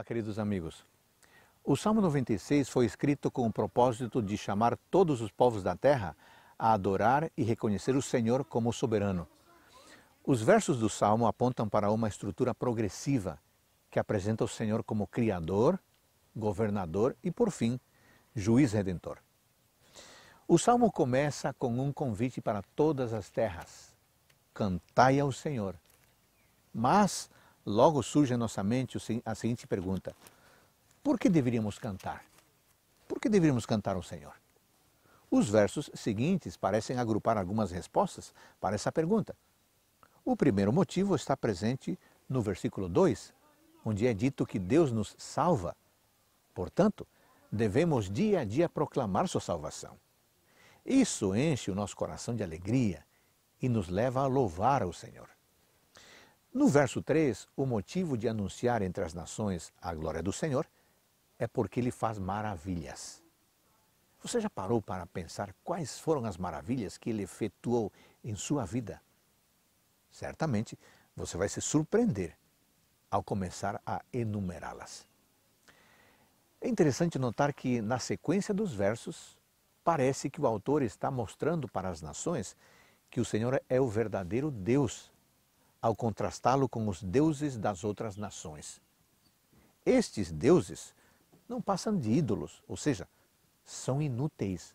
Olá, queridos amigos. O Salmo 96 foi escrito com o propósito de chamar todos os povos da terra a adorar e reconhecer o Senhor como soberano. Os versos do salmo apontam para uma estrutura progressiva que apresenta o Senhor como Criador, Governador e, por fim, Juiz Redentor. O salmo começa com um convite para todas as terras: Cantai ao Senhor. Mas logo surge em nossa mente a seguinte pergunta: por que deveríamos cantar? Por que deveríamos cantar ao Senhor? Os versos seguintes parecem agrupar algumas respostas para essa pergunta. O primeiro motivo está presente no versículo 2, onde é dito que Deus nos salva. Portanto, devemos dia a dia proclamar sua salvação. Isso enche o nosso coração de alegria e nos leva a louvar o Senhor. No verso 3, o motivo de anunciar entre as nações a glória do Senhor é porque ele faz maravilhas. Você já parou para pensar quais foram as maravilhas que ele efetuou em sua vida? Certamente você vai se surpreender ao começar a enumerá-las. É interessante notar que, na sequência dos versos, parece que o autor está mostrando para as nações que o Senhor é o verdadeiro Deus ao contrastá-lo com os deuses das outras nações. Estes deuses não passam de ídolos, ou seja, são inúteis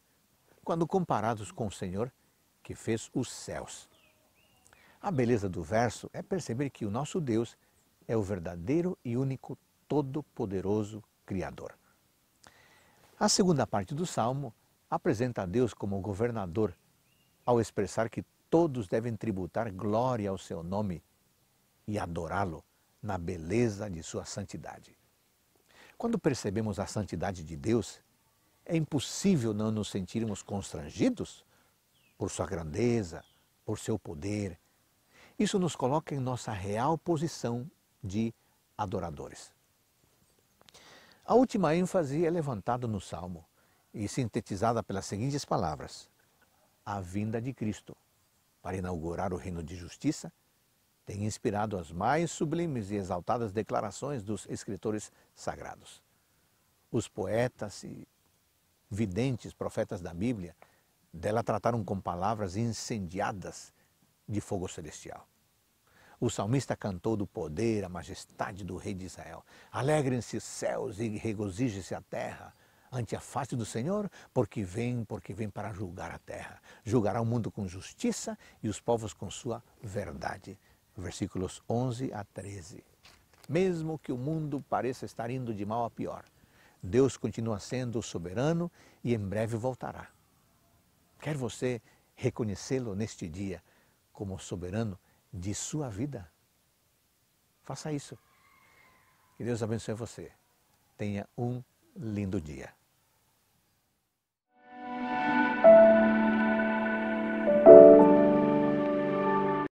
quando comparados com o Senhor que fez os céus. A beleza do verso é perceber que o nosso Deus é o verdadeiro e único Todo-Poderoso Criador. A segunda parte do salmo apresenta a Deus como governador, ao expressar que todos devem tributar glória ao seu nome e adorá-lo na beleza de sua santidade. Quando percebemos a santidade de Deus, é impossível não nos sentirmos constrangidos por sua grandeza, por seu poder. Isso nos coloca em nossa real posição de adoradores. A última ênfase é levantada no Salmo e sintetizada pelas seguintes palavras: A vinda de Cristo para inaugurar o reino de justiça, tem inspirado as mais sublimes e exaltadas declarações dos escritores sagrados. Os poetas e videntes, profetas da Bíblia, dela trataram com palavras incendiadas de fogo celestial. O salmista cantou do poder, a majestade do rei de Israel. Alegrem-se céus e regozije-se a terra, ante a face do Senhor, porque vem, porque vem para julgar a terra. Julgará o mundo com justiça e os povos com sua verdade. Versículos 11 a 13. Mesmo que o mundo pareça estar indo de mal a pior, Deus continua sendo soberano e em breve voltará. Quer você reconhecê-lo neste dia como soberano de sua vida? Faça isso. Que Deus abençoe você. Tenha um lindo dia.